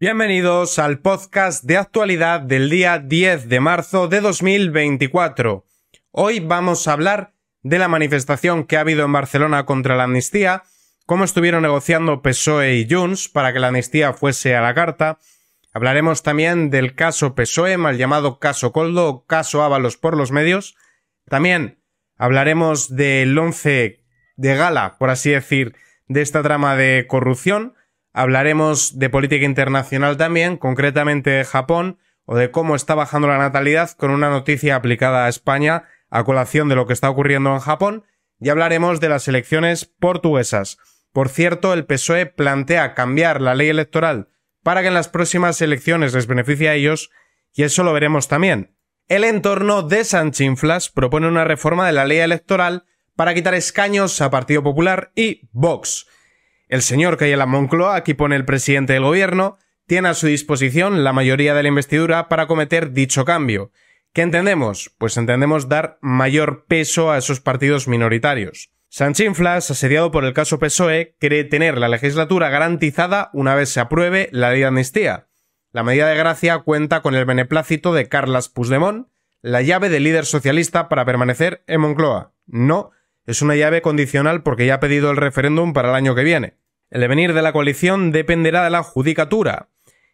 Bienvenidos al podcast de actualidad del día 10 de marzo de 2024. Hoy vamos a hablar de la manifestación que ha habido en Barcelona contra la amnistía, cómo estuvieron negociando PSOE y Junts para que la amnistía fuese a la carta. Hablaremos también del caso PSOE, mal llamado caso Coldo caso Ábalos por los medios. También hablaremos del 11 de gala, por así decir, de esta trama de corrupción Hablaremos de política internacional también, concretamente de Japón, o de cómo está bajando la natalidad con una noticia aplicada a España a colación de lo que está ocurriendo en Japón, y hablaremos de las elecciones portuguesas. Por cierto, el PSOE plantea cambiar la ley electoral para que en las próximas elecciones les beneficie a ellos, y eso lo veremos también. El entorno de Sanchinflas propone una reforma de la ley electoral para quitar escaños a Partido Popular y Vox. El señor que Moncloa, aquí pone el presidente del gobierno, tiene a su disposición la mayoría de la investidura para cometer dicho cambio. ¿Qué entendemos? Pues entendemos dar mayor peso a esos partidos minoritarios. Sanchinflas, asediado por el caso PSOE, cree tener la legislatura garantizada una vez se apruebe la ley de amnistía. La medida de gracia cuenta con el beneplácito de Carlas Puigdemont, la llave del líder socialista para permanecer en Moncloa. No, es una llave condicional porque ya ha pedido el referéndum para el año que viene. El devenir de la coalición dependerá de la judicatura,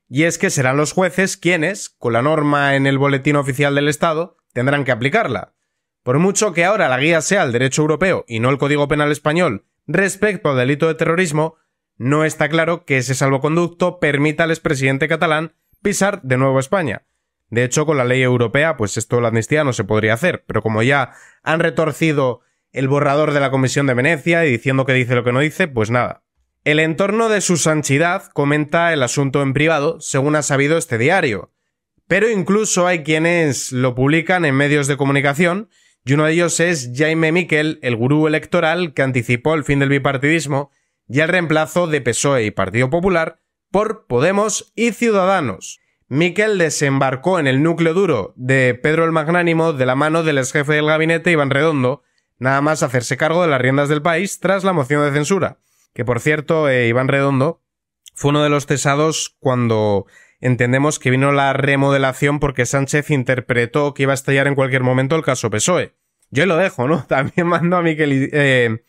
y es que serán los jueces quienes, con la norma en el Boletín Oficial del Estado, tendrán que aplicarla. Por mucho que ahora la guía sea el derecho europeo y no el Código Penal español respecto al delito de terrorismo, no está claro que ese salvoconducto permita al expresidente catalán pisar de nuevo España. De hecho, con la ley europea, pues esto la amnistía no se podría hacer, pero como ya han retorcido el borrador de la Comisión de Venecia y diciendo que dice lo que no dice, pues nada. El entorno de su sanchidad comenta el asunto en privado, según ha sabido este diario. Pero incluso hay quienes lo publican en medios de comunicación, y uno de ellos es Jaime Miquel, el gurú electoral que anticipó el fin del bipartidismo y el reemplazo de PSOE y Partido Popular por Podemos y Ciudadanos. Miquel desembarcó en el núcleo duro de Pedro el Magnánimo de la mano del exjefe jefe del gabinete Iván Redondo, nada más hacerse cargo de las riendas del país tras la moción de censura. Que por cierto, eh, Iván Redondo fue uno de los cesados cuando entendemos que vino la remodelación porque Sánchez interpretó que iba a estallar en cualquier momento el caso PSOE. Yo lo dejo, ¿no? También mandó a Miquel... Eh,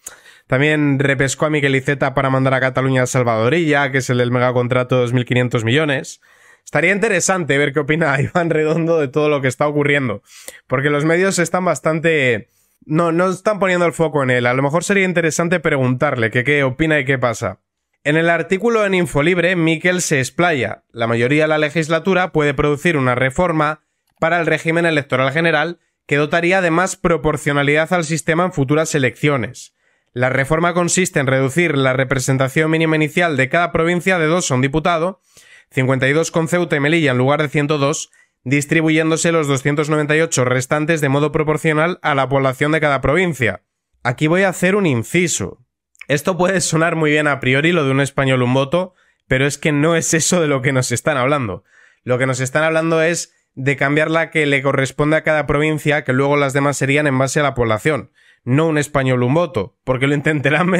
también repescó a Miquel Iceta para mandar a Cataluña a Salvadorilla, que es el del contrato de 2.500 millones. Estaría interesante ver qué opina Iván Redondo de todo lo que está ocurriendo, porque los medios están bastante no, no están poniendo el foco en él. A lo mejor sería interesante preguntarle qué opina y qué pasa. En el artículo en Infolibre, Miquel se explaya. La mayoría de la legislatura puede producir una reforma para el régimen electoral general que dotaría de más proporcionalidad al sistema en futuras elecciones. La reforma consiste en reducir la representación mínima inicial de cada provincia de dos a un diputado, 52 con Ceuta y Melilla en lugar de 102, distribuyéndose los 298 restantes de modo proporcional a la población de cada provincia. Aquí voy a hacer un inciso. Esto puede sonar muy bien a priori lo de un español un voto, pero es que no es eso de lo que nos están hablando. Lo que nos están hablando es de cambiar la que le corresponde a cada provincia, que luego las demás serían en base a la población. No un español un voto, porque lo intentarán,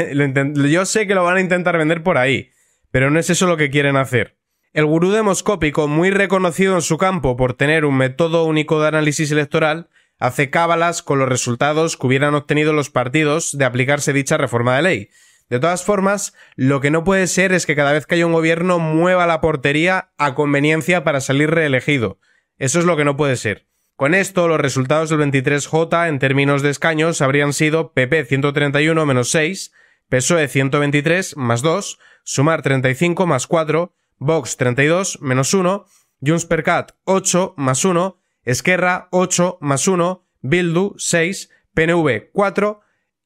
yo sé que lo van a intentar vender por ahí, pero no es eso lo que quieren hacer. El gurú demoscópico, muy reconocido en su campo por tener un método único de análisis electoral, hace cábalas con los resultados que hubieran obtenido los partidos de aplicarse dicha reforma de ley. De todas formas, lo que no puede ser es que cada vez que haya un gobierno mueva la portería a conveniencia para salir reelegido. Eso es lo que no puede ser. Con esto, los resultados del 23J en términos de escaños habrían sido PP 131 menos 6, PSOE 123 más 2, Sumar 35 más 4, Vox 32 menos 1, Junts per Cat 8 más 1, Esquerra 8 más 1, Bildu 6, PNV 4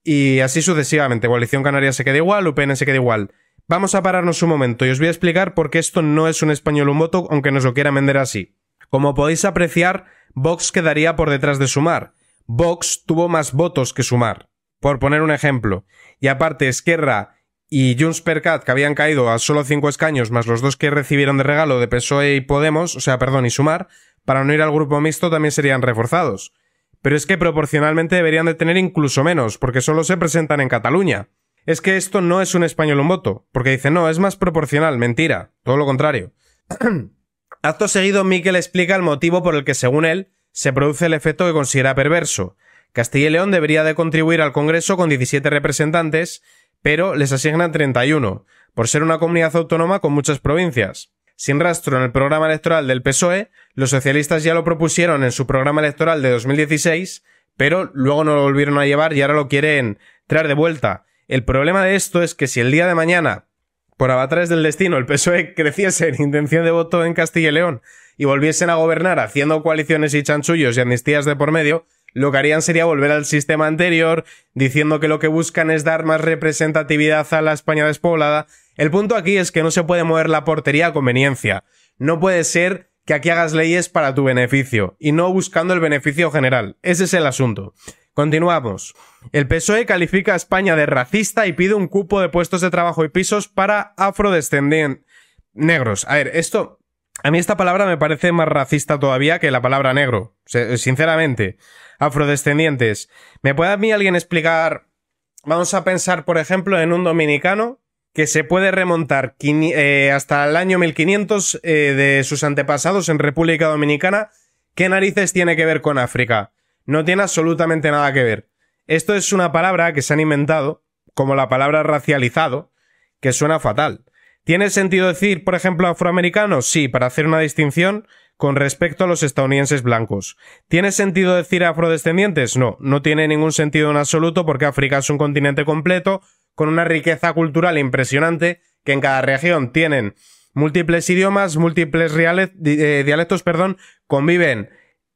y así sucesivamente. Coalición Canaria se queda igual, UPN se queda igual. Vamos a pararnos un momento y os voy a explicar por qué esto no es un español un voto, aunque nos lo quieran vender así. Como podéis apreciar, Vox quedaría por detrás de Sumar. Vox tuvo más votos que Sumar, por poner un ejemplo. Y aparte, Esquerra y Junts percat que habían caído a solo cinco escaños, más los dos que recibieron de regalo de PSOE y Podemos, o sea, perdón, y Sumar, para no ir al grupo mixto también serían reforzados. Pero es que proporcionalmente deberían de tener incluso menos, porque solo se presentan en Cataluña. Es que esto no es un español un voto, porque dice, no, es más proporcional, mentira, todo lo contrario. Acto seguido, Miquel explica el motivo por el que, según él, se produce el efecto que considera perverso. Castilla y León debería de contribuir al Congreso con 17 representantes pero les asignan 31, por ser una comunidad autónoma con muchas provincias. Sin rastro en el programa electoral del PSOE, los socialistas ya lo propusieron en su programa electoral de 2016, pero luego no lo volvieron a llevar y ahora lo quieren traer de vuelta. El problema de esto es que si el día de mañana, por avatares del destino, el PSOE creciese en intención de voto en Castilla y León y volviesen a gobernar haciendo coaliciones y chanchullos y amnistías de por medio, lo que harían sería volver al sistema anterior, diciendo que lo que buscan es dar más representatividad a la España despoblada. El punto aquí es que no se puede mover la portería a conveniencia. No puede ser que aquí hagas leyes para tu beneficio, y no buscando el beneficio general. Ese es el asunto. Continuamos. El PSOE califica a España de racista y pide un cupo de puestos de trabajo y pisos para afrodescendientes negros. A ver, esto a mí esta palabra me parece más racista todavía que la palabra negro, sinceramente. Afrodescendientes. ¿Me puede a mí alguien explicar? Vamos a pensar, por ejemplo, en un dominicano que se puede remontar eh, hasta el año 1500 eh, de sus antepasados en República Dominicana. ¿Qué narices tiene que ver con África? No tiene absolutamente nada que ver. Esto es una palabra que se han inventado como la palabra racializado, que suena fatal. ¿Tiene sentido decir, por ejemplo, afroamericanos? Sí, para hacer una distinción con respecto a los estadounidenses blancos. ¿Tiene sentido decir afrodescendientes? No, no tiene ningún sentido en absoluto porque África es un continente completo con una riqueza cultural impresionante que en cada región tienen múltiples idiomas, múltiples eh, dialectos, perdón, conviven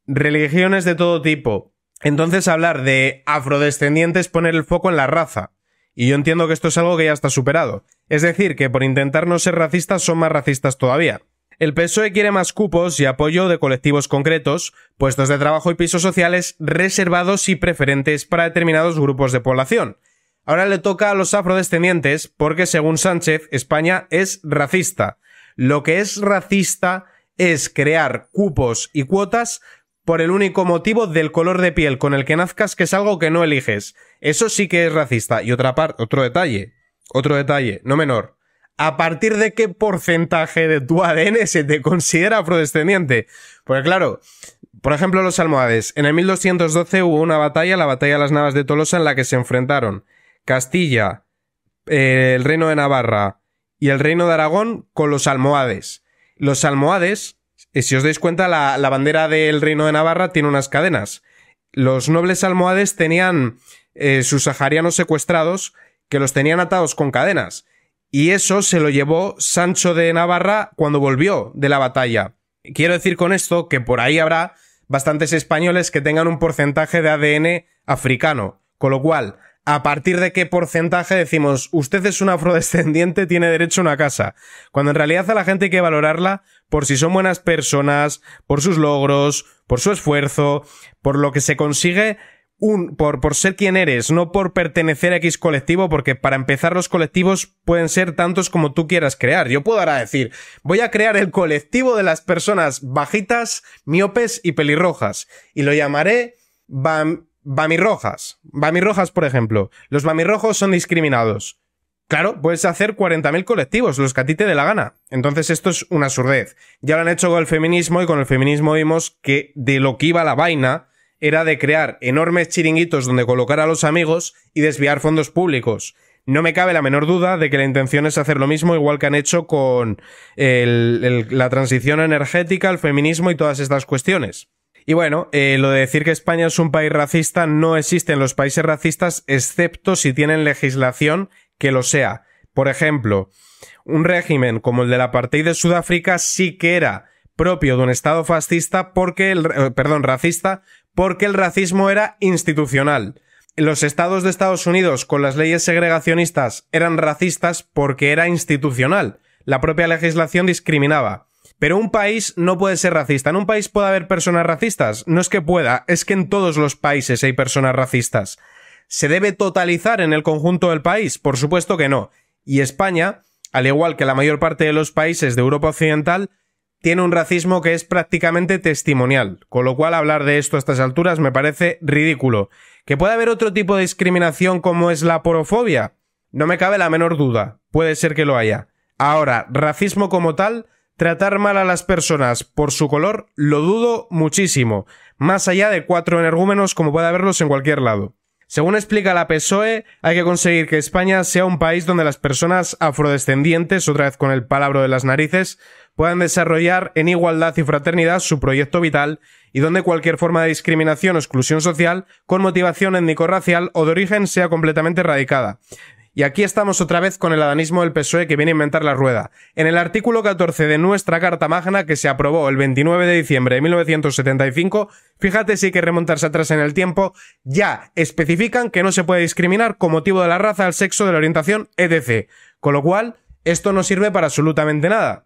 religiones de todo tipo. Entonces hablar de afrodescendientes poner el foco en la raza. Y yo entiendo que esto es algo que ya está superado. Es decir, que por intentar no ser racistas son más racistas todavía. El PSOE quiere más cupos y apoyo de colectivos concretos, puestos de trabajo y pisos sociales reservados y preferentes para determinados grupos de población. Ahora le toca a los afrodescendientes porque, según Sánchez, España es racista. Lo que es racista es crear cupos y cuotas por el único motivo del color de piel con el que nazcas, que es algo que no eliges. Eso sí que es racista. Y otra parte, otro detalle, otro detalle, no menor. ¿A partir de qué porcentaje de tu ADN se te considera afrodescendiente? Porque claro, por ejemplo los almohades. En el 1212 hubo una batalla, la batalla de las Navas de Tolosa, en la que se enfrentaron Castilla, eh, el reino de Navarra y el reino de Aragón con los almohades. Los almohades eh, si os dais cuenta, la, bandera del Reino de Navarra tiene unas cadenas. Los nobles almohades tenían eh, sus saharianos secuestrados que los tenían atados con cadenas. Y eso se lo llevó Sancho de Navarra cuando volvió de la batalla. Quiero decir con esto que por ahí habrá bastantes españoles que tengan un porcentaje de ADN africano. Con lo cual, a partir de qué porcentaje decimos, usted es un afrodescendiente, tiene derecho a una casa. Cuando en realidad a la gente hay que valorarla por si son buenas personas, por sus logros, por su esfuerzo, por lo que se consigue un, por, por ser quien eres, no por pertenecer a X colectivo, porque para empezar los colectivos pueden ser tantos como tú quieras crear. Yo puedo ahora decir, voy a crear el colectivo de las personas bajitas, miopes y pelirrojas, y lo llamaré Bam Bami Rojas por ejemplo. Los Rojos son discriminados. Claro, puedes hacer 40.000 colectivos, los que a ti te dé la gana. Entonces esto es una surdez. Ya lo han hecho con el feminismo y con el feminismo vimos que de lo que iba la vaina era de crear enormes chiringuitos donde colocar a los amigos y desviar fondos públicos. No me cabe la menor duda de que la intención es hacer lo mismo igual que han hecho con la transición energética, el feminismo y todas estas cuestiones. Y bueno, eh, lo de decir que España es un país racista no existe en los países racistas excepto si tienen legislación que lo sea. Por ejemplo, un régimen como el de la apartheid de Sudáfrica sí que era propio de un estado fascista porque el, eh, perdón, racista, porque el racismo era institucional. Los estados de Estados Unidos con las leyes segregacionistas eran racistas porque era institucional. La propia legislación discriminaba. Pero un país no puede ser racista. En un país puede haber personas racistas. No es que pueda, es que en todos los países hay personas racistas. ¿Se debe totalizar en el conjunto del país? Por supuesto que no. Y España, al igual que la mayor parte de los países de Europa Occidental, tiene un racismo que es prácticamente testimonial, con lo cual hablar de esto a estas alturas me parece ridículo. ¿Que puede haber otro tipo de discriminación como es la porofobia? No me cabe la menor duda, puede ser que lo haya. Ahora, racismo como tal, Tratar mal a las personas por su color lo dudo muchísimo, más allá de cuatro energúmenos como puede haberlos en cualquier lado. Según explica la PSOE, hay que conseguir que España sea un país donde las personas afrodescendientes, otra vez con el palabro de las narices, puedan desarrollar en igualdad y fraternidad su proyecto vital y donde cualquier forma de discriminación o exclusión social con motivación étnico-racial o de origen sea completamente erradicada. Y aquí estamos otra vez con el adanismo del PSOE que viene a inventar la rueda. En el artículo 14 de nuestra Carta Magna, que se aprobó el 29 de diciembre de 1975, fíjate si hay que remontarse atrás en el tiempo, ya especifican que no se puede discriminar con motivo de la raza, el sexo, de la orientación, etc. Con lo cual, esto no sirve para absolutamente nada.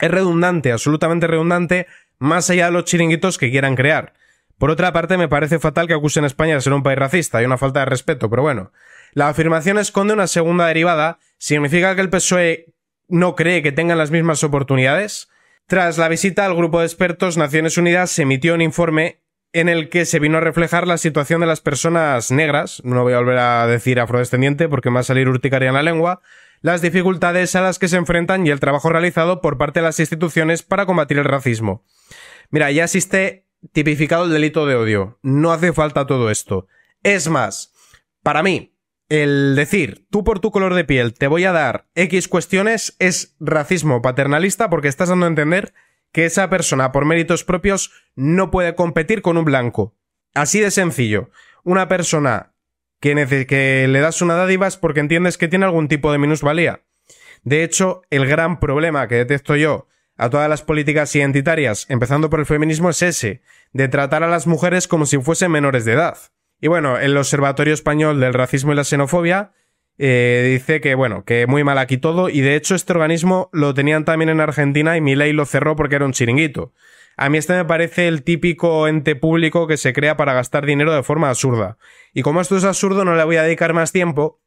Es redundante, absolutamente redundante, más allá de los chiringuitos que quieran crear. Por otra parte, me parece fatal que acusen a España de ser un país racista, hay una falta de respeto, pero bueno. La afirmación esconde una segunda derivada. ¿Significa que el PSOE no cree que tengan las mismas oportunidades? Tras la visita al grupo de expertos, Naciones Unidas se emitió un informe en el que se vino a reflejar la situación de las personas negras, no voy a volver a decir afrodescendiente porque me va a salir urticaria en la lengua, las dificultades a las que se enfrentan y el trabajo realizado por parte de las instituciones para combatir el racismo. Mira, ya existe tipificado el delito de odio. No hace falta todo esto. Es más, para mí, el decir, tú por tu color de piel te voy a dar X cuestiones es racismo paternalista porque estás dando a entender que esa persona por méritos propios no puede competir con un blanco. Así de sencillo. Una persona que, le das una dádiva es porque entiendes que tiene algún tipo de minusvalía. De hecho, el gran problema que detecto yo a todas las políticas identitarias, empezando por el feminismo, es ese, de tratar a las mujeres como si fuesen menores de edad. Y bueno, el Observatorio Español del Racismo y la Xenofobia eh, dice que, bueno, que muy mal aquí todo. Y de hecho, este organismo lo tenían también en Argentina y mi ley lo cerró porque era un chiringuito. A mí este me parece el típico ente público que se crea para gastar dinero de forma absurda. Y como esto es absurdo, no le voy a dedicar más tiempo.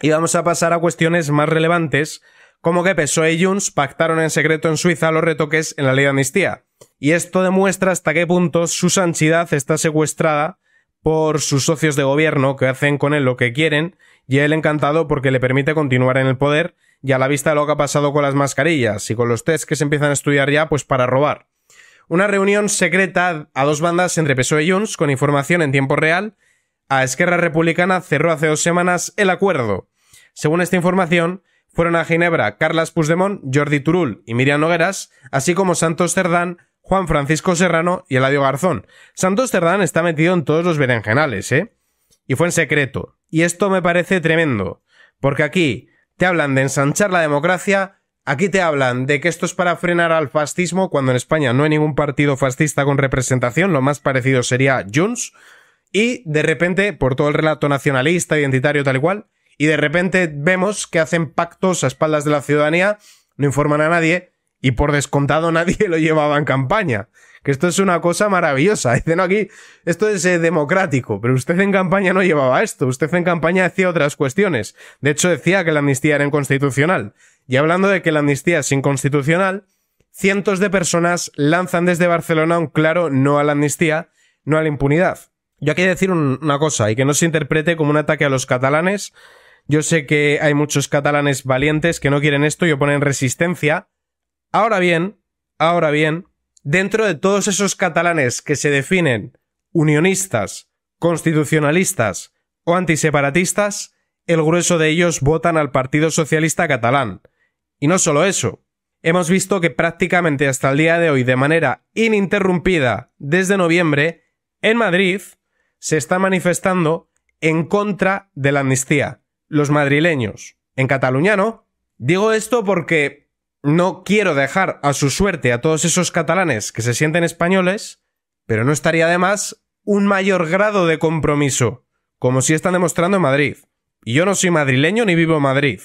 Y vamos a pasar a cuestiones más relevantes, como que PSOE y Junts pactaron en secreto en Suiza los retoques en la ley de amnistía. Y esto demuestra hasta qué punto su sanchidad está secuestrada por sus socios de gobierno que hacen con él lo que quieren y él encantado porque le permite continuar en el poder y a la vista de lo que ha pasado con las mascarillas y con los tests que se empiezan a estudiar ya pues para robar. Una reunión secreta a dos bandas entre PSOE y Junts con información en tiempo real a Esquerra Republicana cerró hace dos semanas el acuerdo. Según esta información, fueron a Ginebra Carlas Puigdemont, Jordi Turul y Miriam Nogueras, así como Santos Cerdán, Juan Francisco Serrano y Eladio Garzón. Santos Cerdán está metido en todos los berenjenales, ¿eh? Y fue en secreto. Y esto me parece tremendo, porque aquí te hablan de ensanchar la democracia, aquí te hablan de que esto es para frenar al fascismo, cuando en España no hay ningún partido fascista con representación, lo más parecido sería Junts, y de repente, por todo el relato nacionalista, identitario, tal y cual, y de repente vemos que hacen pactos a espaldas de la ciudadanía, no informan a nadie, y por descontado nadie lo llevaba en campaña. Que esto es una cosa maravillosa. Dicen, aquí, esto es eh, democrático, pero usted en campaña no llevaba esto. Usted en campaña decía otras cuestiones. De hecho, decía que la amnistía era inconstitucional. Y hablando de que la amnistía es inconstitucional, cientos de personas lanzan desde Barcelona un claro no a la amnistía, no a la impunidad. Yo aquí decir una cosa, y que no se interprete como un ataque a los catalanes. Yo sé que hay muchos catalanes valientes que no quieren esto y oponen resistencia, Ahora bien, ahora bien, dentro de todos esos catalanes que se definen unionistas, constitucionalistas o antiseparatistas, el grueso de ellos votan al Partido Socialista Catalán. Y no solo eso, hemos visto que prácticamente hasta el día de hoy, de manera ininterrumpida desde noviembre, en Madrid se está manifestando en contra de la amnistía, los madrileños. En cataluñano, digo esto porque no quiero dejar a su suerte a todos esos catalanes que se sienten españoles, pero no estaría además un mayor grado de compromiso, como si están demostrando en Madrid. Y yo no soy madrileño ni vivo en Madrid,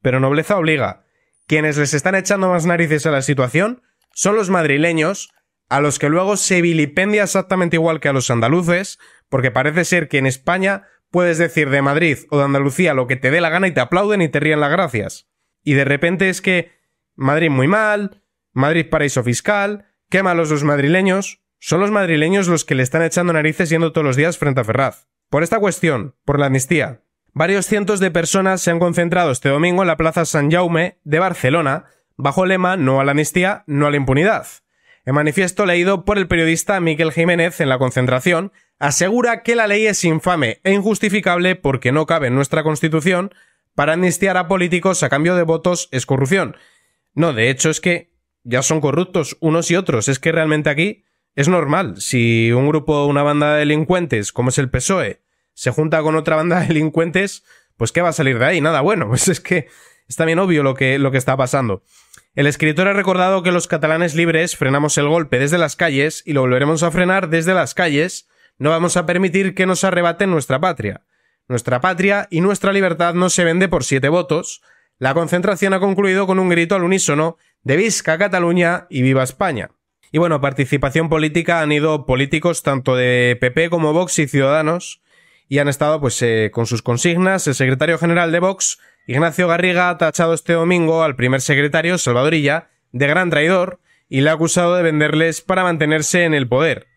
pero nobleza obliga. Quienes les están echando más narices a la situación son los madrileños, a los que luego se vilipendia exactamente igual que a los andaluces, porque parece ser que en España puedes decir de Madrid o de Andalucía lo que te dé la gana y te aplauden y te ríen las gracias. Y de repente es que Madrid muy mal, Madrid paraíso fiscal, qué malos los madrileños. Son los madrileños los que le están echando narices yendo todos los días frente a Ferraz. Por esta cuestión, por la amnistía, varios cientos de personas se han concentrado este domingo en la Plaza San Jaume de Barcelona bajo el lema No a la amnistía, no a la impunidad. El manifiesto leído por el periodista Miquel Jiménez en la concentración asegura que la ley es infame e injustificable porque no cabe en nuestra Constitución para amnistiar a políticos a cambio de votos es corrupción no, de hecho es que ya son corruptos unos y otros. Es que realmente aquí es normal. Si un grupo, una banda de delincuentes, como es el PSOE, se junta con otra banda de delincuentes, pues ¿qué va a salir de ahí? Nada bueno. Pues es que es también obvio lo que, lo que está pasando. El escritor ha recordado que los catalanes libres frenamos el golpe desde las calles y lo volveremos a frenar desde las calles. No vamos a permitir que nos arrebaten nuestra patria. Nuestra patria y nuestra libertad no se vende por siete votos, la concentración ha concluido con un grito al unísono de Visca Cataluña y Viva España. Y bueno, participación política han ido políticos tanto de PP como Vox y Ciudadanos y han estado pues eh, con sus consignas. El secretario general de Vox, Ignacio Garriga, ha tachado este domingo al primer secretario, Salvadorilla, de gran traidor y le ha acusado de venderles para mantenerse en el poder.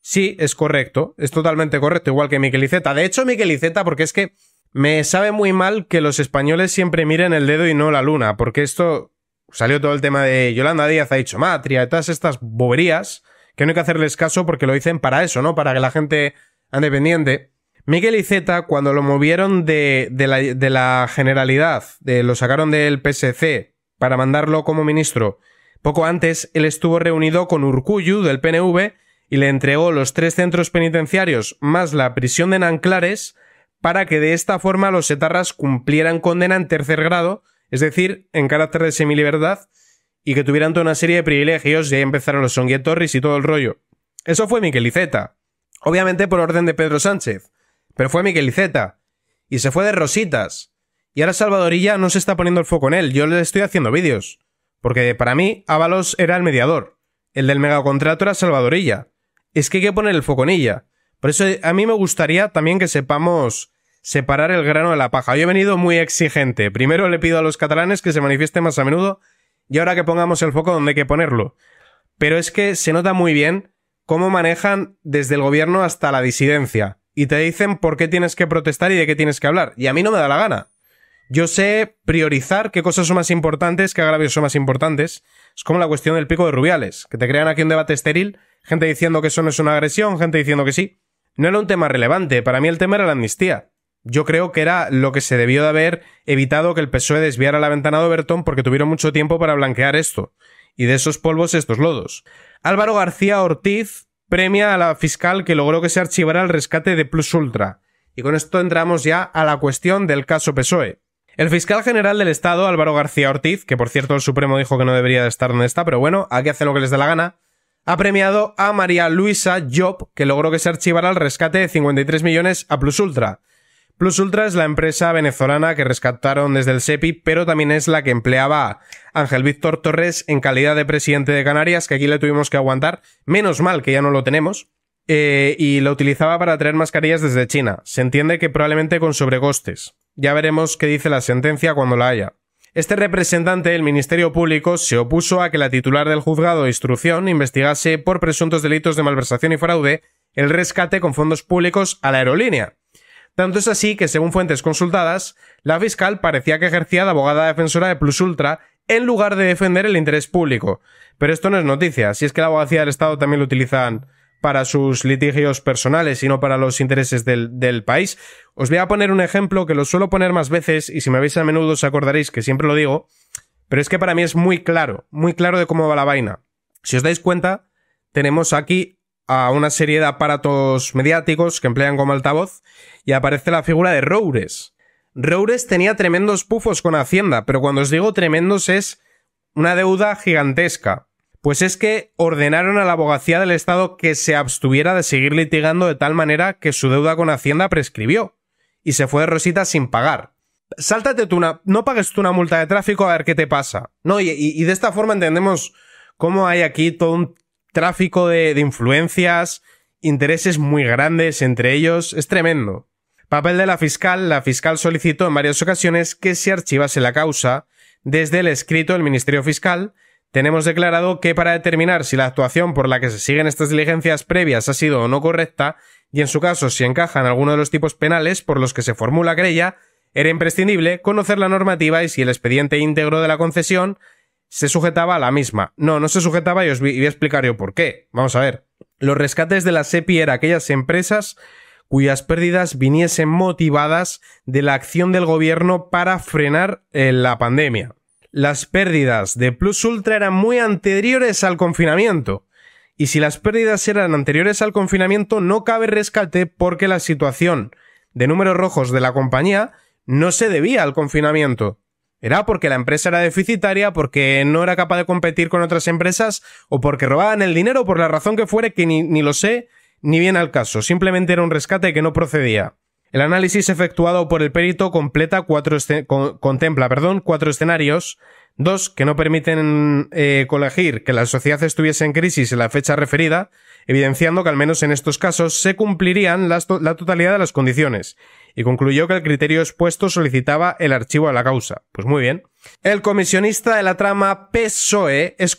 Sí, es correcto, es totalmente correcto, igual que Iceta. De hecho, Miqueliceta, porque es que me sabe muy mal que los españoles siempre miren el dedo y no la luna, porque esto salió todo el tema de Yolanda Díaz ha dicho matria todas estas boberías que no hay que hacerles caso porque lo dicen para eso, ¿no? Para que la gente ande pendiente. Miguel Iceta, cuando lo movieron de, la, generalidad, de, lo sacaron del PSC para mandarlo como ministro, poco antes él estuvo reunido con Urcuyu del PNV y le entregó los tres centros penitenciarios más la prisión de Nanclares para que de esta forma los etarras cumplieran condena en tercer grado, es decir, en carácter de semiliberdad, y que tuvieran toda una serie de privilegios, y ahí empezaron los torres y todo el rollo. Eso fue Miqueliceta. Obviamente por orden de Pedro Sánchez, pero fue Miqueliceta. Y se fue de Rositas. Y ahora Salvadorilla no se está poniendo el foco en él, yo le estoy haciendo vídeos. Porque para mí, Ábalos era el mediador. El del megacontrato era Salvadorilla. Es que hay que poner el foco en ella. Por eso eh, a mí me gustaría también que sepamos separar el grano de la paja. Yo he venido muy exigente. Primero le pido a los catalanes que se manifiesten más a menudo y ahora que pongamos el foco donde hay que ponerlo. Pero es que se nota muy bien cómo manejan desde el gobierno hasta la disidencia y te dicen por qué tienes que protestar y de qué tienes que hablar. Y a mí no me da la gana. Yo sé priorizar qué cosas son más importantes, qué agravios son más importantes. Es como la cuestión del pico de Rubiales, que te crean aquí un debate estéril, gente diciendo que eso no es una agresión, gente diciendo que sí. No era un tema relevante, para mí el tema era la amnistía. Yo creo que era lo que se debió de haber evitado que el PSOE desviara la ventana de Overton porque tuvieron mucho tiempo para blanquear esto. Y de esos polvos, estos lodos. Álvaro García Ortiz premia a la fiscal que logró que se archivara el rescate de Plus Ultra. Y con esto entramos ya a la cuestión del caso PSOE. El fiscal general del Estado, Álvaro García Ortiz, que por cierto el Supremo dijo que no debería de estar donde está, pero bueno, aquí hacer lo que les dé la gana, ha premiado a María Luisa Job, que logró que se archivara el rescate de 53 millones a Plus Ultra. Plus Ultra es la empresa venezolana que rescataron desde el SEPI, pero también es la que empleaba a Ángel Víctor Torres en calidad de presidente de Canarias, que aquí le tuvimos que aguantar. Menos mal que ya no lo tenemos. Eh, y lo utilizaba para traer mascarillas desde China. Se entiende que probablemente con sobrecostes. Ya veremos qué dice la sentencia cuando la haya. Este representante del Ministerio Público se opuso a que la titular del juzgado de instrucción investigase por presuntos delitos de malversación y fraude el rescate con fondos públicos a la aerolínea, tanto es así que, según fuentes consultadas, la fiscal parecía que ejercía de abogada defensora de Plus Ultra en lugar de defender el interés público. Pero esto no es noticia, si es que la abogacía del Estado también lo utilizan para sus litigios personales y no para los intereses del, del, país. Os voy a poner un ejemplo que lo suelo poner más veces y si me veis a menudo os acordaréis que siempre lo digo, pero es que para mí es muy claro, muy claro de cómo va la vaina. Si os dais cuenta, tenemos aquí a una serie de aparatos mediáticos que emplean como altavoz y aparece la figura de Roures. Roures tenía tremendos pufos con Hacienda, pero cuando os digo tremendos es una deuda gigantesca. Pues es que ordenaron a la abogacía del Estado que se abstuviera de seguir litigando de tal manera que su deuda con Hacienda prescribió y se fue de Rosita sin pagar. Sáltate tú una, no pagues tú una multa de tráfico a ver qué te pasa. No, y, y de esta forma entendemos cómo hay aquí todo un tráfico de, influencias, intereses muy grandes entre ellos, es tremendo. Papel de la fiscal, la fiscal solicitó en varias ocasiones que se archivase la causa. Desde el escrito del Ministerio Fiscal, tenemos declarado que para determinar si la actuación por la que se siguen estas diligencias previas ha sido o no correcta, y en su caso si encaja en alguno de los tipos penales por los que se formula querella, era imprescindible conocer la normativa y si el expediente íntegro de la concesión se sujetaba a la misma. No, no se sujetaba y os voy a explicar yo por qué. Vamos a ver. Los rescates de la SEPI eran aquellas empresas cuyas pérdidas viniesen motivadas de la acción del gobierno para frenar eh, la pandemia. Las pérdidas de Plus Ultra eran muy anteriores al confinamiento. Y si las pérdidas eran anteriores al confinamiento, no cabe rescate porque la situación de números rojos de la compañía no se debía al confinamiento. Era porque la empresa era deficitaria, porque no era capaz de competir con otras empresas, o porque robaban el dinero, por la razón que fuere, que ni, lo sé, ni bien al caso. Simplemente era un rescate que no procedía. El análisis efectuado por el perito completa cuatro contempla perdón, cuatro escenarios, dos que no permiten eh, colegir que la sociedad estuviese en crisis en la fecha referida, evidenciando que al menos en estos casos se cumplirían la totalidad de las condiciones, y concluyó que el criterio expuesto solicitaba el archivo de la causa. Pues muy bien. El comisionista de la trama PSOE es,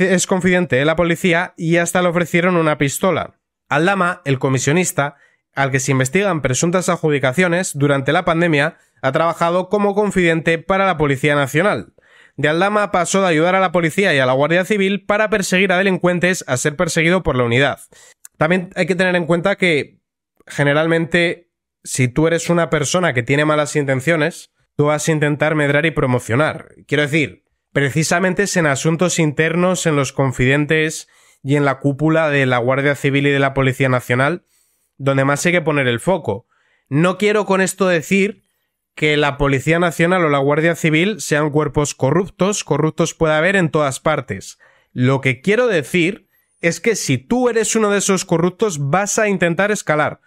es confidente de la policía y hasta le ofrecieron una pistola. Aldama, el comisionista, al que se investigan presuntas adjudicaciones durante la pandemia, ha trabajado como confidente para la Policía Nacional. De Aldama pasó de ayudar a la policía y a la Guardia Civil para perseguir a delincuentes a ser perseguido por la unidad. También hay que tener en cuenta que generalmente si tú eres una persona que tiene malas intenciones, tú vas a intentar medrar y promocionar. Quiero decir, precisamente es en asuntos internos, en los confidentes y en la cúpula de la Guardia Civil y de la Policía Nacional, donde más hay que poner el foco. No quiero con esto decir que la Policía Nacional o la Guardia Civil sean cuerpos corruptos, corruptos puede haber en todas partes. Lo que quiero decir es que si tú eres uno de esos corruptos vas a intentar escalar.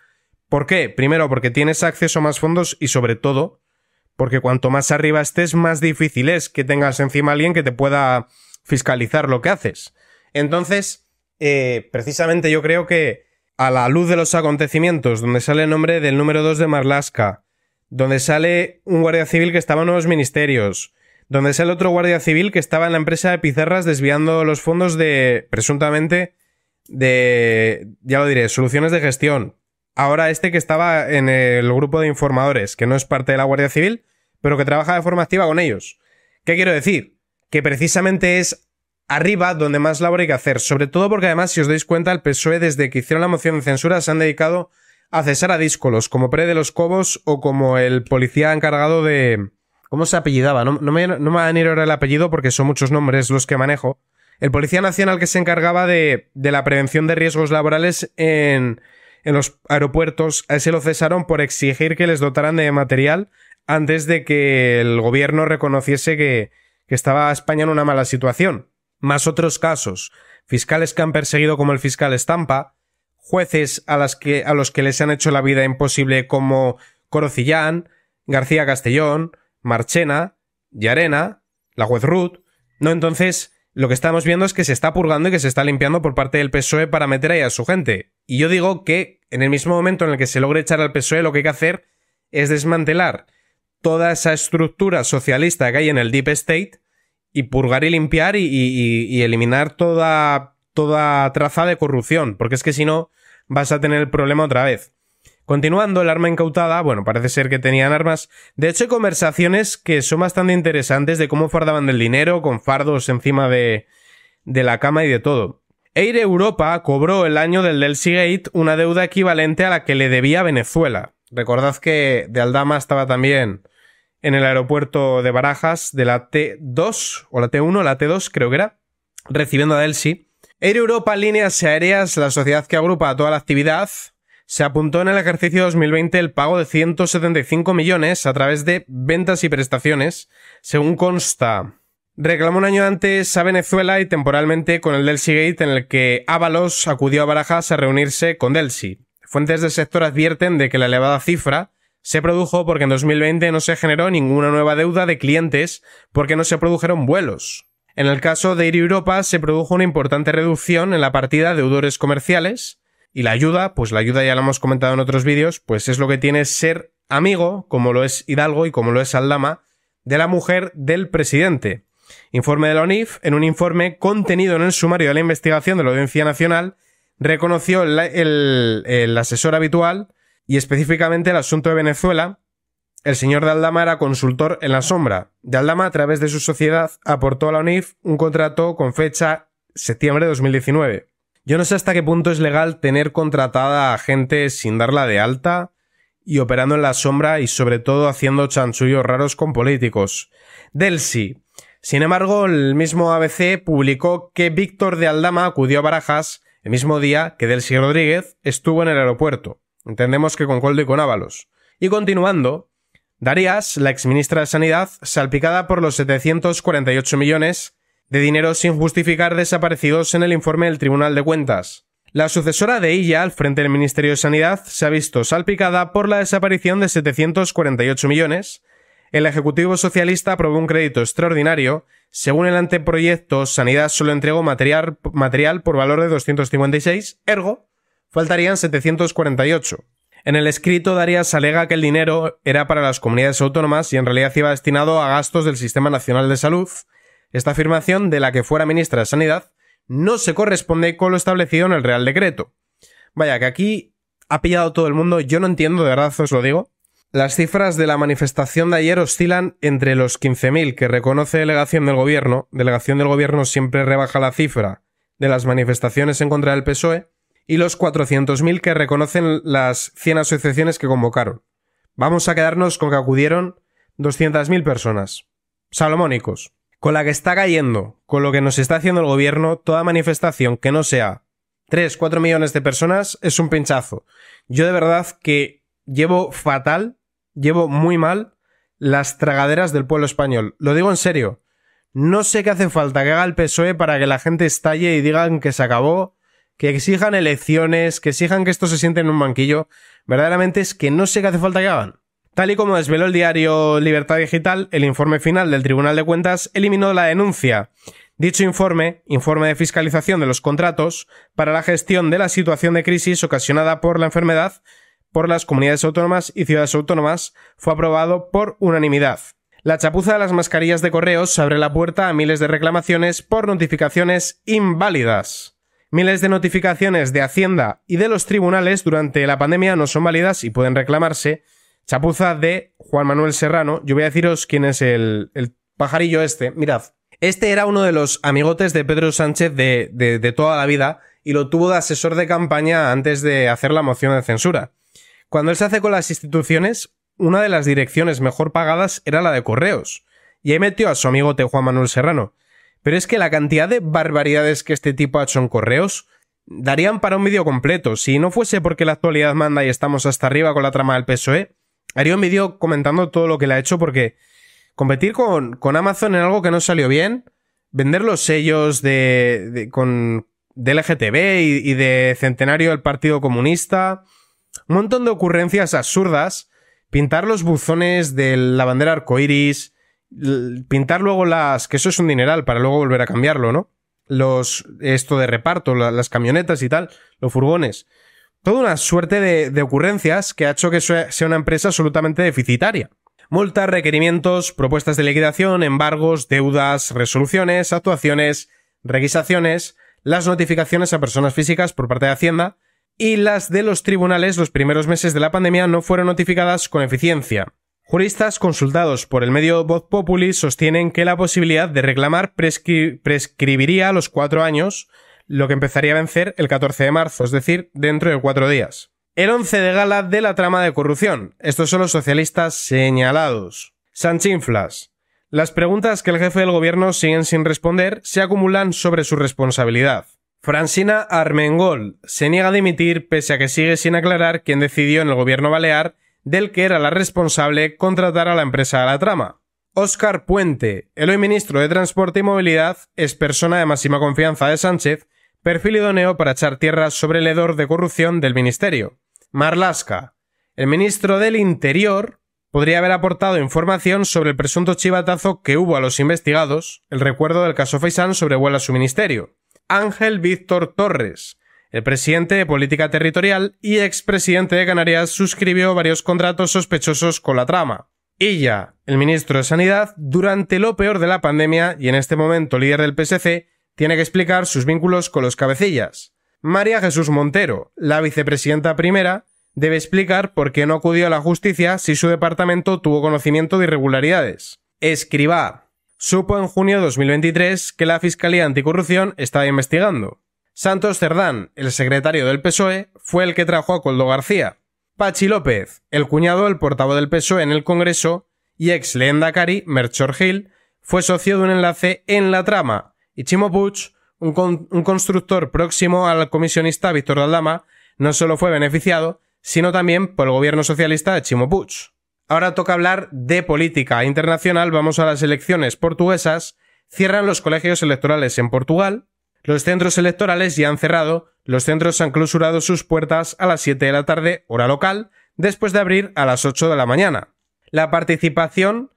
¿Por qué? Primero, porque tienes acceso a más fondos y sobre todo, porque cuanto más arriba estés, más difícil es que tengas encima a alguien que te pueda fiscalizar lo que haces. Entonces, eh, precisamente yo creo que a la luz de los acontecimientos, donde sale el nombre del número 2 de Marlaska, donde sale un guardia civil que estaba en los ministerios, donde sale otro guardia civil que estaba en la empresa de pizarras desviando los fondos de, presuntamente, de, ya lo diré, soluciones de gestión. Ahora este que estaba en el grupo de informadores, que no es parte de la Guardia Civil, pero que trabaja de forma activa con ellos. ¿Qué quiero decir? Que precisamente es arriba donde más labor hay que hacer, sobre todo porque además, si os dais cuenta, el PSOE desde que hicieron la moción de censura se han dedicado a cesar a díscolos, como pre de los Cobos o como el policía encargado de... ¿Cómo se apellidaba? No, me, no me van a ir ahora el apellido porque son muchos nombres los que manejo. El policía nacional que se encargaba de, de la prevención de riesgos laborales en, en los aeropuertos, a ese lo cesaron por exigir que les dotaran de material antes de que el gobierno reconociese que, estaba España en una mala situación. Más otros casos, fiscales que han perseguido como el fiscal Estampa, jueces a, las que, a los que les han hecho la vida imposible como Corocillán, García Castellón, Marchena, Yarena, la juez Ruth. No, entonces, lo que estamos viendo es que se está purgando y que se está limpiando por parte del PSOE para meter ahí a su gente. Y yo digo que en el mismo momento en el que se logre echar al PSOE, lo que hay que hacer es desmantelar toda esa estructura socialista que hay en el Deep State y purgar y limpiar y, eliminar toda, toda traza de corrupción, porque es que si no vas a tener el problema otra vez. Continuando, el arma incautada, bueno, parece ser que tenían armas. De hecho, hay conversaciones que son bastante interesantes de cómo fardaban del dinero, con fardos encima de, la cama y de todo. Air Europa cobró el año del Gate una deuda equivalente a la que le debía Venezuela. Recordad que de Aldama estaba también en el aeropuerto de Barajas de la T2 o la T1, la T2 creo que era, recibiendo a Delsi. Air Europa Líneas Aéreas, la sociedad que agrupa toda la actividad, se apuntó en el ejercicio 2020 el pago de 175 millones a través de ventas y prestaciones, según consta. Reclamó un año antes a Venezuela y temporalmente con el Delcy Gate en el que Ábalos acudió a Barajas a reunirse con Delcy. Fuentes del sector advierten de que la elevada cifra se produjo porque en 2020 no se generó ninguna nueva deuda de clientes porque no se produjeron vuelos. En el caso de Ir Europa se produjo una importante reducción en la partida de deudores comerciales, y la ayuda, pues la ayuda ya la hemos comentado en otros vídeos, pues es lo que tiene ser amigo, como lo es Hidalgo y como lo es Aldama, de la mujer del presidente. Informe de la ONIF, en un informe contenido en el sumario de la investigación de la Audiencia Nacional, reconoció el, asesor habitual y específicamente el asunto de Venezuela. El señor de Aldama era consultor en la sombra. De Aldama, a través de su sociedad, aportó a la ONIF un contrato con fecha septiembre de 2019. Yo no sé hasta qué punto es legal tener contratada a gente sin darla de alta y operando en la sombra y sobre todo haciendo chanchullos raros con políticos. Delsi. Sin embargo, el mismo ABC publicó que Víctor de Aldama acudió a Barajas el mismo día que Delsi Rodríguez estuvo en el aeropuerto. Entendemos que con Coldo y con Ábalos. Y continuando, Darías, la exministra de Sanidad, salpicada por los 748 millones de dinero sin justificar desaparecidos en el informe del Tribunal de Cuentas. La sucesora de ella al frente del Ministerio de Sanidad se ha visto salpicada por la desaparición de 748 millones. El Ejecutivo Socialista aprobó un crédito extraordinario. Según el anteproyecto, Sanidad solo entregó material, material por valor de 256, ergo, faltarían 748. En el escrito, Darías alega que el dinero era para las comunidades autónomas y en realidad iba destinado a gastos del Sistema Nacional de Salud, esta afirmación de la que fuera ministra de Sanidad no se corresponde con lo establecido en el Real Decreto. Vaya, que aquí ha pillado todo el mundo, yo no entiendo, de verdad os lo digo. Las cifras de la manifestación de ayer oscilan entre los 15.000 que reconoce delegación del gobierno, delegación del gobierno siempre rebaja la cifra de las manifestaciones en contra del PSOE, y los 400.000 que reconocen las 100 asociaciones que convocaron. Vamos a quedarnos con que acudieron 200.000 personas. Salomónicos con la que está cayendo, con lo que nos está haciendo el gobierno, toda manifestación que no sea 3, 4 millones de personas es un pinchazo. Yo de verdad que llevo fatal, llevo muy mal las tragaderas del pueblo español. Lo digo en serio. No sé qué hace falta que haga el PSOE para que la gente estalle y digan que se acabó, que exijan elecciones, que exijan que esto se siente en un manquillo. Verdaderamente es que no sé qué hace falta que hagan. Tal y como desveló el diario Libertad Digital, el informe final del Tribunal de Cuentas eliminó la denuncia. Dicho informe, informe de fiscalización de los contratos para la gestión de la situación de crisis ocasionada por la enfermedad por las comunidades autónomas y ciudades autónomas, fue aprobado por unanimidad. La chapuza de las mascarillas de correos abre la puerta a miles de reclamaciones por notificaciones inválidas. Miles de notificaciones de Hacienda y de los tribunales durante la pandemia no son válidas y pueden reclamarse, chapuza de Juan Manuel Serrano. Yo voy a deciros quién es el, el pajarillo este. Mirad, este era uno de los amigotes de Pedro Sánchez de, de, de toda la vida y lo tuvo de asesor de campaña antes de hacer la moción de censura. Cuando él se hace con las instituciones, una de las direcciones mejor pagadas era la de correos. Y ahí metió a su amigote Juan Manuel Serrano. Pero es que la cantidad de barbaridades que este tipo ha hecho en correos darían para un vídeo completo. Si no fuese porque la actualidad manda y estamos hasta arriba con la trama del PSOE, Haría un vídeo comentando todo lo que le ha hecho porque competir con, Amazon en algo que no salió bien, vender los sellos de, con, del LGTB y, de Centenario del Partido Comunista, un montón de ocurrencias absurdas, pintar los buzones de la bandera arcoiris, pintar luego las... que eso es un dineral para luego volver a cambiarlo, ¿no? Los... esto de reparto, las camionetas y tal, los furgones. Toda una suerte de, ocurrencias que ha hecho que sea una empresa absolutamente deficitaria. Multas, requerimientos, propuestas de liquidación, embargos, deudas, resoluciones, actuaciones, requisaciones, las notificaciones a personas físicas por parte de Hacienda y las de los tribunales los primeros meses de la pandemia no fueron notificadas con eficiencia. Juristas consultados por el medio Voz Populi sostienen que la posibilidad de reclamar prescribiría a los cuatro años lo que empezaría a vencer el 14 de marzo, es decir, dentro de cuatro días. El 11 de gala de la trama de corrupción. Estos son los socialistas señalados. Sanchinflas. Las preguntas que el jefe del gobierno siguen sin responder se acumulan sobre su responsabilidad. Francina Armengol se niega a dimitir pese a que sigue sin aclarar quién decidió en el gobierno balear del que era la responsable contratar a la empresa de la trama. Óscar Puente, el hoy ministro de Transporte y Movilidad, es persona de máxima confianza de Sánchez perfil idóneo para echar tierra sobre el hedor de corrupción del ministerio. Marlaska, el ministro del Interior, podría haber aportado información sobre el presunto chivatazo que hubo a los investigados, el recuerdo del caso Faisán sobrevuela su ministerio. Ángel Víctor Torres, el presidente de Política Territorial y expresidente de Canarias, suscribió varios contratos sospechosos con la trama. Illa, el ministro de Sanidad, durante lo peor de la pandemia y en este momento líder del PSC, tiene que explicar sus vínculos con los cabecillas. María Jesús Montero, la vicepresidenta primera, debe explicar por qué no acudió a la justicia si su departamento tuvo conocimiento de irregularidades. Escribá supo en junio de 2023 que la Fiscalía Anticorrupción estaba investigando. Santos Cerdán, el secretario del PSOE, fue el que trajo a Coldo García. Pachi López, el cuñado del portavoz del PSOE en el Congreso y ex Leenda Cari, Merchor Gil, fue socio de un enlace en la trama, y Chimo un, un constructor próximo al comisionista Víctor Daldama, no solo fue beneficiado, sino también por el gobierno socialista de Chimo Puig. Ahora toca hablar de política internacional, vamos a las elecciones portuguesas, cierran los colegios electorales en Portugal, los centros electorales ya han cerrado, los centros han clausurado sus puertas a las 7 de la tarde, hora local, después de abrir a las 8 de la mañana. La participación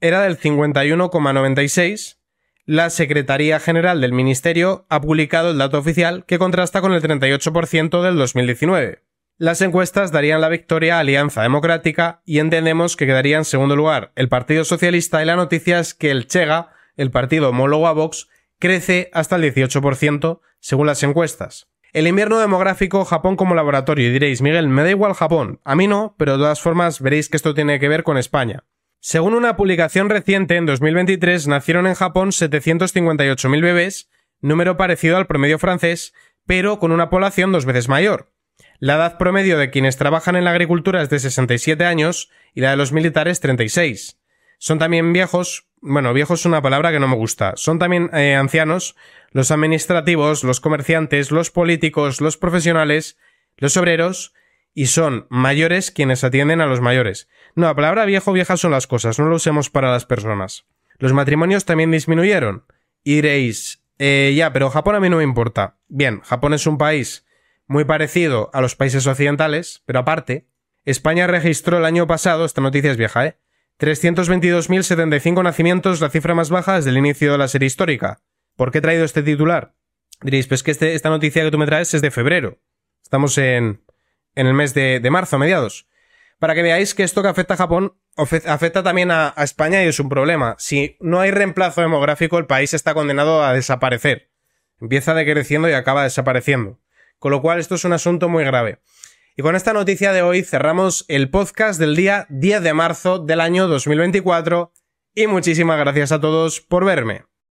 era del 51,96 la Secretaría General del Ministerio ha publicado el dato oficial que contrasta con el 38% del 2019. Las encuestas darían la victoria a Alianza Democrática y entendemos que quedaría en segundo lugar el Partido Socialista y la noticia es que el Chega, el partido homólogo a Vox, crece hasta el 18% según las encuestas. El invierno demográfico, Japón como laboratorio, y diréis, Miguel, me da igual Japón, a mí no, pero de todas formas veréis que esto tiene que ver con España. Según una publicación reciente, en 2023 nacieron en Japón 758.000 bebés, número parecido al promedio francés, pero con una población dos veces mayor. La edad promedio de quienes trabajan en la agricultura es de 67 años y la de los militares 36. Son también viejos, bueno, viejos es una palabra que no me gusta, son también eh, ancianos, los administrativos, los comerciantes, los políticos, los profesionales, los obreros y son mayores quienes atienden a los mayores. No, la palabra viejo o vieja son las cosas, no lo usemos para las personas. Los matrimonios también disminuyeron. Y diréis, eh, ya, pero Japón a mí no me importa. Bien, Japón es un país muy parecido a los países occidentales, pero aparte, España registró el año pasado, esta noticia es vieja, ¿eh? 322.075 nacimientos, la cifra más baja desde el inicio de la serie histórica. ¿Por qué he traído este titular? Diréis, pues que este, esta noticia que tú me traes es de febrero. Estamos en, en el mes de, marzo, mediados. Para que veáis que esto que afecta a Japón afecta también a, a, España y es un problema. Si no hay reemplazo demográfico, el país está condenado a desaparecer. Empieza decreciendo y acaba desapareciendo. Con lo cual, esto es un asunto muy grave. Y con esta noticia de hoy cerramos el podcast del día 10 de marzo del año 2024 y muchísimas gracias a todos por verme.